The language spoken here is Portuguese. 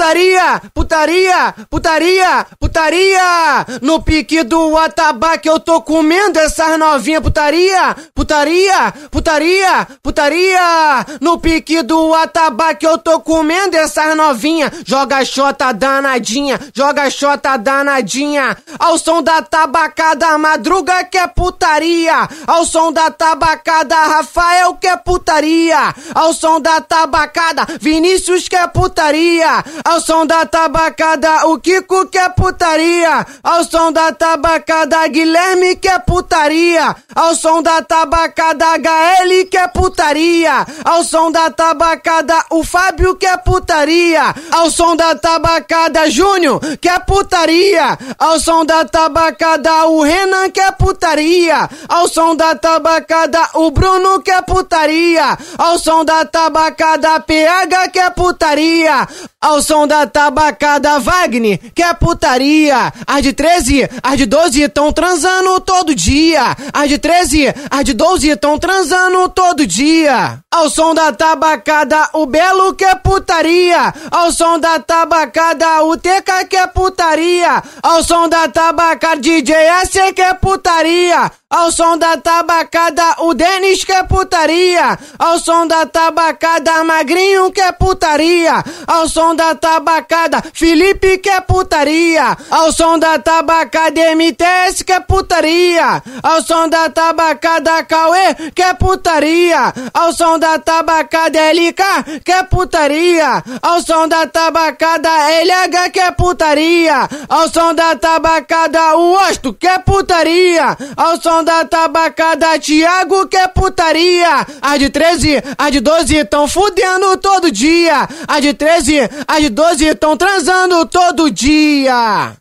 Putaria, putaria, putaria, putaria! No pique do atabaque eu tô comendo essas novinha putaria, putaria, putaria, putaria! No pique do atabaque eu tô comendo essas novinha, joga xota danadinha, joga xota danadinha, ao som da tabacada madruga que é putaria, ao som da tabacada Rafael que é putaria, ao som da tabacada Vinícius que é putaria. Ao som da tabacada, o Kiko que é putaria. Ao som da tabacada, Guilherme que é putaria. Ao som da tabacada, HL que é putaria. Ao som da tabacada, o Fábio que é putaria. Ao som da tabacada, Júnior que é putaria. Ao som da tabacada, o Renan que é putaria. Ao som da tabacada, o Bruno que é putaria. Ao som da tabacada, PH que é putaria. Ao som da tabacada Wagner, que é putaria. As de 13, as de 12 tão transando todo dia. As de 13, as de 12 tão transando todo dia. Ao som da tabacada o Belo, que é putaria. Ao som da tabacada o Teca, que é putaria. Ao som da tabacada DJS, que é putaria. Ao som da tabacada, o Denis quer putaria. Ao som da tabacada, Magrinho quer putaria. Ao som da tabacada, Felipe quer putaria. Ao som da tabacada, MTS quer putaria. Ao som da tabacada, Cauê quer putaria. Ao som da tabacada, LK quer putaria. Ao som da tabacada, LH quer putaria. Ao som da tabacada, o Osto quer putaria. Ao som então da tabacada, Tiago que é putaria. A de 13, a de 12 tão fudendo todo dia. A de 13, a de 12 tão transando todo dia.